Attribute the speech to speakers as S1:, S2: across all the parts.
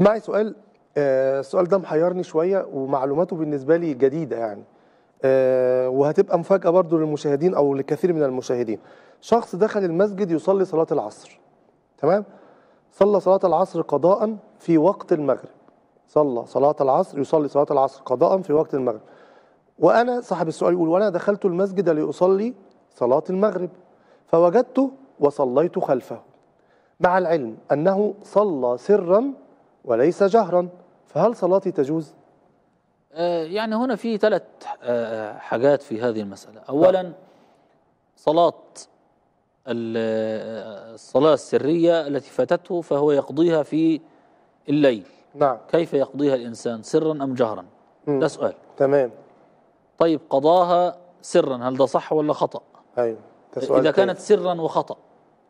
S1: معي سؤال آه، السؤال ده محيرني شويه ومعلوماته بالنسبه لي جديده يعني آه، وهتبقى مفاجاه برضو للمشاهدين او لكثير من المشاهدين شخص دخل المسجد يصلي صلاه العصر تمام صلى صلاه العصر قضاء في وقت المغرب صلى صلاه العصر يصلي صلاه العصر قضاء في وقت المغرب وانا صاحب السؤال يقول وانا دخلت المسجد لاصلي صلاه المغرب فوجدته وصليت خلفه مع العلم انه صلى سرا وليس جهرا فهل صلاتي تجوز؟
S2: آه، يعني هنا في ثلاث آه، آه، حاجات في هذه المسألة أولا نعم. صلاة الصلاة السرية التي فاتته فهو يقضيها في الليل نعم كيف يقضيها الإنسان سرا أم جهرا مم. ده سؤال تمام طيب قضاها سرا هل ده صح ولا خطأ أيوة سؤال إذا كانت سرا وخطأ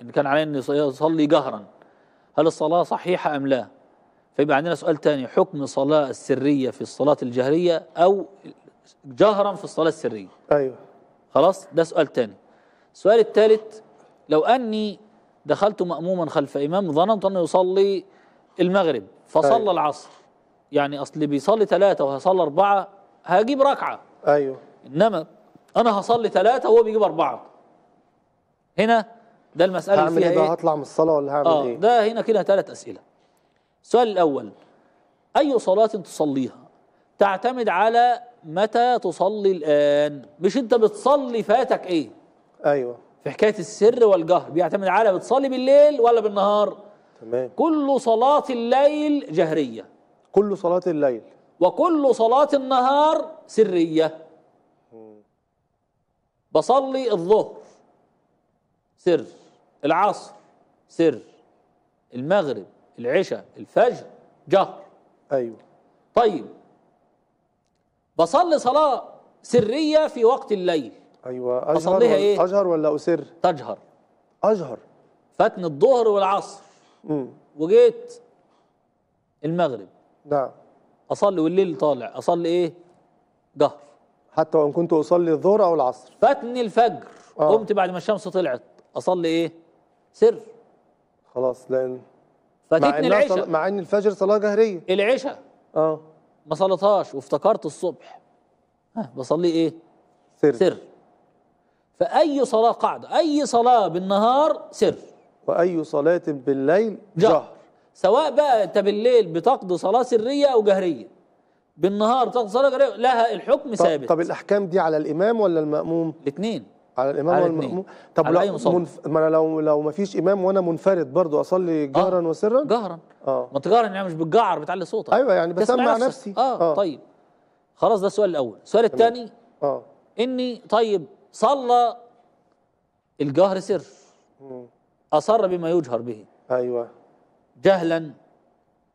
S2: إن كان عليه أن يصلي جهرا هل الصلاة صحيحة أم لا فيبقى عندنا سؤال تاني حكم الصلاة السرية في الصلاة الجهرية أو جهرا في الصلاة السرية أيوة خلاص ده سؤال تاني السؤال الثالث لو أني دخلت مأموما خلف إمام ظننت أنه يصلي المغرب فصلى أيوة. العصر يعني أصل بيصلي ثلاثة وهصلي أربعة هجيب ركعة أيوة إنما أنا هصلي ثلاثة وهو بيجيب أربعة هنا ده المسألة هعمل فيها إيه هعمل إيه هطلع
S1: من الصلاة ولا هعمل آه إيه
S2: ده هنا كده ثلاث أسئلة السؤال الأول أي صلاة تصليها تعتمد على متى تصلي الآن مش أنت بتصلي فاتك إيه أيوة في حكاية السر والجهر بيعتمد على بتصلي بالليل ولا بالنهار تمام كل صلاة الليل جهرية كل صلاة الليل وكل صلاة النهار سرية بصلي الظهر سر العصر سر المغرب العشاء الفجر جهر ايوه طيب بصلي صلاه سريه في وقت الليل ايوه اشهر ولا ايه؟
S1: اشهر ولا اسر؟ تجهر
S2: اشهر فاتني الظهر والعصر امم وجيت المغرب نعم اصلي والليل طالع اصلي ايه؟ جهر حتى وان كنت اصلي الظهر او العصر فاتني الفجر آه. قمت بعد ما الشمس طلعت اصلي ايه؟ سر خلاص لان فاتتني العشاء صل... مع ان الفجر صلاه جهريه العشاء اه ما صليتهاش وافتكرت الصبح ها بصلي ايه سر سر فاي صلاه قاعده اي صلاه بالنهار سر واي صلاه بالليل جهر, جهر. سواء بقى انت بالليل بتقضي صلاه سريه او جهريه بالنهار تقضي صلاه جهريه لها الحكم ثابت طب, طب
S1: الاحكام دي على الامام ولا الماموم الاثنين على الامام على والمأموم طب على لو منف... ما انا لو لو ما فيش امام وانا منفرد برضه اصلي آه. جهرا آه. وسرا جهرا اه
S2: ما انت جهرا يعني مش بتجعر بتعلي صوتك ايوه يعني بسمع نفسي, نفسي. آه. اه طيب خلاص ده السؤال الاول السؤال الثاني اه اني طيب صلى الجهر سر مم. اصر بما يجهر به ايوه جهلا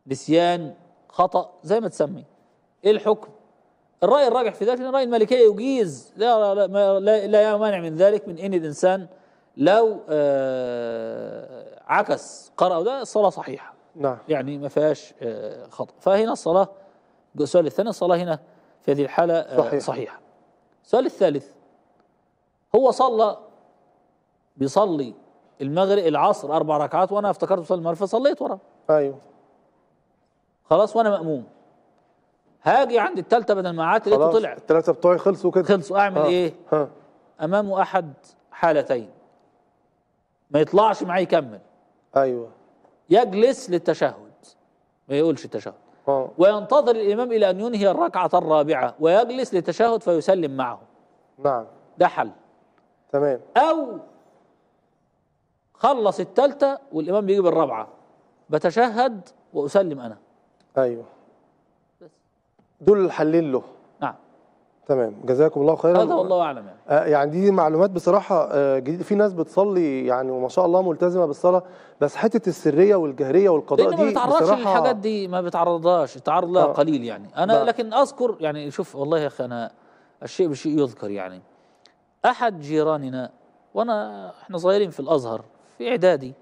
S2: نسيان خطا زي ما تسمي ايه الحكم الرأي الراجح في ذلك رأي المالكية يجيز لا, لا, لا, لا مانع من ذلك من إن الإنسان لو آه، عكس قرأ ده الصلاة صحيحة نعم يعني ما فيهاش آه، خطأ فهنا الصلاة السؤال الثاني الصلاة هنا في هذه الحالة آه، صحيح. صحيحة السؤال الثالث هو صلى بيصلي المغرب العصر أربع ركعات وأنا افتكرت بصلي المغرب فصليت وراه أيوه خلاص وأنا مأموم هاجي عند الثالثه بدل ما قعدت لقيته طلع
S1: الثلاثه بتوعي خلصوا كده خلصوا اعمل ها. ايه؟
S2: ها. امامه احد حالتين ما يطلعش معاه يكمل ايوه يجلس للتشهد ما يقولش التشهد وينتظر الامام الى ان ينهي الركعه الرابعه ويجلس للتشهد فيسلم معه نعم ده حل تمام او خلص الثالثه والامام بيجيب الرابعه بتشهد واسلم انا
S1: ايوه دول الحلين له نعم تمام جزاكم الله خيرا هذا والله اعلم يعني آه يعني دي معلومات بصراحه آه جديده في ناس بتصلي يعني وما شاء الله ملتزمه بالصلاه بس حته السريه والجهريه والقضاء دي ما بتعرضش للحاجات
S2: دي ما بتعرضهاش تعرض لها آه قليل يعني انا بقى. نعم. لكن اذكر يعني شوف والله يا اخي انا الشيء بشيء يذكر يعني احد جيراننا وانا احنا صغيرين في الازهر في اعدادي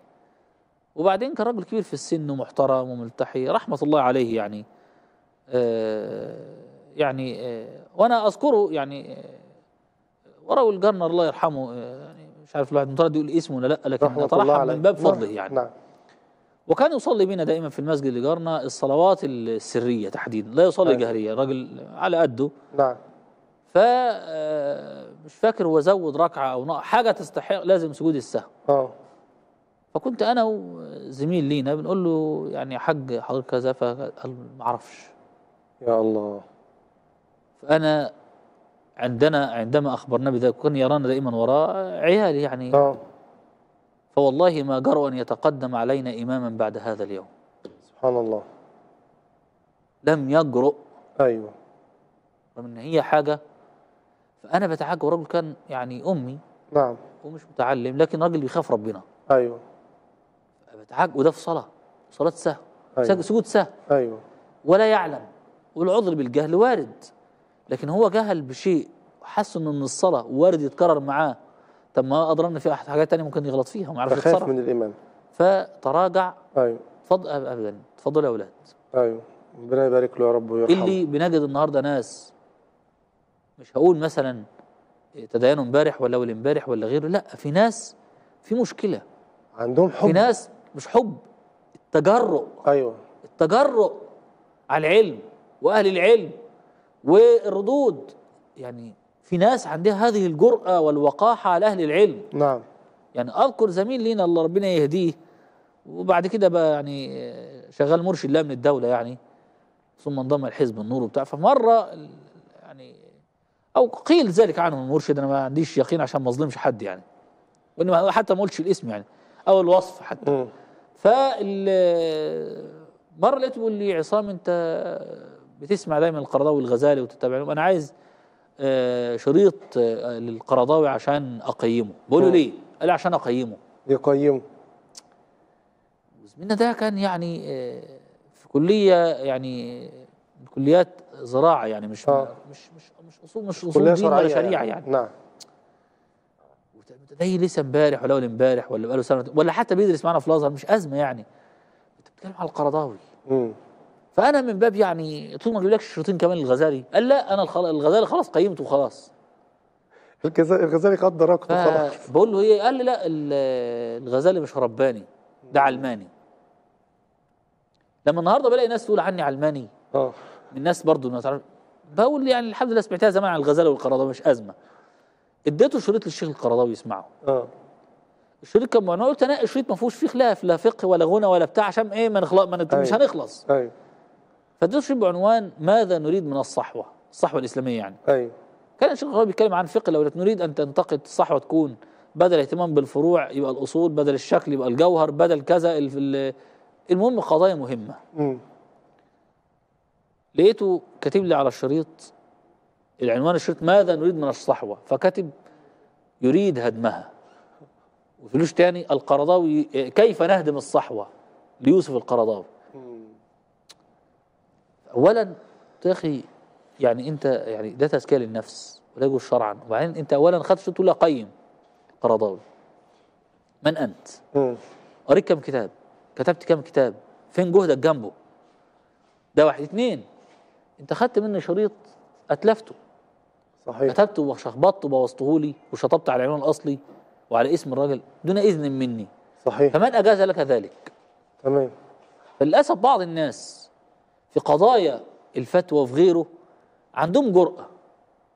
S2: وبعدين كان راجل كبير في السن ومحترم وملتحي رحمه الله عليه يعني آه، يعني آه، وانا اذكره يعني آه، وراوي الجنر الله يرحمه يعني مش عارف الواحد مطرد يقول اسمه ولا لا لكن طرحها من باب فضله نعم، يعني نعم وكان يصلي بنا دائما في المسجد لجارنا الصلوات السرية تحديدا لا يصلي أيه. جهرية راجل على قده نعم ف مش فاكر هو زود ركعة أو نقع حاجة تستحق لازم سجود السهو اه فكنت أنا وزميل لينا بنقول له يعني يا حاج حضرتك كذا فقال ما أعرفش يا الله فأنا عندنا عندما أخبرنا بذلك كان يرانا دائما وراء عيالي يعني آه. فوالله ما جرؤ أن يتقدم علينا إماما بعد هذا اليوم
S1: سبحان الله
S2: لم يجرؤ أيوه رغم أن هي حاجة فأنا بتعجب رجل كان يعني أمي نعم ومش متعلم لكن راجل بيخاف ربنا أيوه بتعجب وده في صلاة صلاة سهو أيوه. سجود سهو أيوه ولا يعلم والعذر بالجهل وارد لكن هو جهل بشيء حس انه من الصلاه وارد يتكرر معاه طب ما اضرنا في حاجات ثانيه ممكن يغلط فيها وما عرفش يتصرف من الامام فتراجع ايوه فض... ابدا اتفضلوا يا اولاد
S1: ايوه ربنا يبارك له يا رب ويرحمه اللي
S2: بنجد النهارده ناس مش هقول مثلا تدينوا امبارح ولا اول امبارح ولا غيره لا في ناس في مشكله عندهم حب في ناس مش حب التجرؤ ايوه التجرؤ على العلم واهل العلم والردود يعني في ناس عندها هذه الجرأة والوقاحة على أهل العلم نعم يعني أذكر زميل لينا الله ربنا يهديه وبعد كده بقى يعني شغال مرشد لا من الدولة يعني ثم انضم الحزب النور وبتاع فمرة يعني أو قيل ذلك عنه المرشد أنا ما عنديش يقين عشان ما أظلمش حد يعني وإنما حتى ما قلتش الاسم يعني أو الوصف حتى م. مرة لقيته بيقول لي عصام أنت بتسمع دايما القرضاوي والغزالي وتتابع لهم انا عايز آه، شريط آه، للقرضاوي عشان اقيمه بقول له ليه قال لي عشان اقيمه يقيمه زميلنا ده كان يعني آه، في كليه يعني من كليات زراعه يعني مش آه. مش مش مش اصول مش اصول كلية شرعية ولا شريعه يعني, يعني. نعم ده لسه امبارح ولا اول امبارح ولا بقاله سنه ولا حتى بيدرس معانا في الازهر مش ازمه يعني انت بتتكلم على القرضاوي امم فانا من باب يعني طول ما اجيب لك الشريطين كمان الغزالي قال لا انا الغزالي خلاص قيمته خلاص
S1: الغزالي قد دركته خلاص
S2: بقول له ايه قال لي لا الغزالي مش رباني ده علماني لما النهارده بلاقي ناس تقول عني علماني اه من الناس برضو الناس عارف بقول يعني الحمد لله سمعتها زمان عن الغزاله والقرضاوي مش ازمه اديته شريط للشيخ القرضاوي يسمعه اه الشريط كان ممنوع قلت انا الشريط ما فيهوش فيه خلاف لا فقه ولا غنى ولا بتاع عشان ايه ما نخلص ما مش أيوه. هنخلص ايوه فالدرس بعنوان ماذا نريد من الصحوة الصحوة الإسلامية يعني أي. كان الشيخ الغربي بيتكلم عن فقه لو نريد أن تنتقد الصحوة تكون بدل الاهتمام بالفروع يبقى الأصول بدل الشكل يبقى الجوهر بدل كذا المهم قضايا مهمة م. لقيته كاتب لي على الشريط العنوان الشريط ماذا نريد من الصحوة فكاتب يريد هدمها وفلوش تاني القرضاوي كيف نهدم الصحوة ليوسف القرضاوي أولا اخي يعني أنت يعني ده تزكية للنفس ولا يجوز شرعا وبعدين أنت أولا خدت تقول قيم قرضاوي من أنت؟ قريت كم كتاب؟ كتبت كم كتاب؟ فين جهدك جنبه؟ ده واحد اتنين أنت خدت مني شريط أتلفته صحيح كتبته وشخبطته وبوظته لي وشطبت على العنوان الأصلي وعلى اسم الراجل دون إذن مني صحيح فمن أجاز لك ذلك؟ تمام فللأسف بعض الناس في قضايا الفتوى وفي غيره عندهم جرأة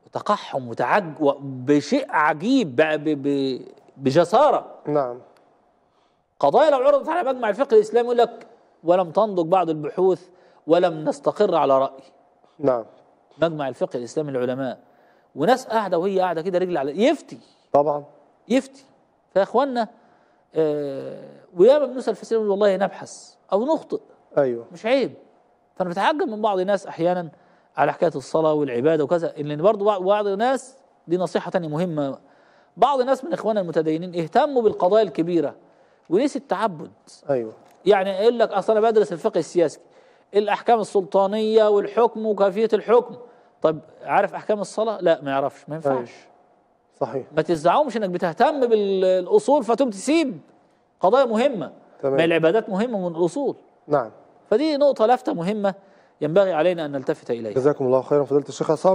S2: وتقحم وتعج بشيء عجيب بجسارة نعم قضايا لو عرضت على مجمع الفقه الإسلامي يقول لك ولم تنضج بعض البحوث ولم نستقر على رأي نعم مجمع الفقه الإسلامي للعلماء وناس قاعدة وهي قاعدة كده رجل على يفتي طبعا يفتي فيا إخوانا آه وياما بنسأل في والله نبحث أو نخطئ أيوه مش عيب فنتعجب من بعض الناس احيانا على حكايه الصلاه والعباده وكذا لان برضه بعض الناس دي نصيحه تانية مهمه بعض الناس من اخواننا المتدينين اهتموا بالقضايا الكبيره ونسي التعبد ايوه يعني يقول لك اصل انا بدرس الفقه السياسي الاحكام السلطانيه والحكم وكيفيه الحكم طب عارف احكام الصلاه لا ما يعرفش ما ينفعش أيوه. صحيح ما تزعمش انك بتهتم بالاصول فتقوم تسيب قضايا مهمه تمام. ما العبادات مهمه من الاصول نعم فدي نقطة لافتة مهمة ينبغي علينا أن نلتفت إليها
S1: جزاكم الله خيرا فضيلة الشيخ عصام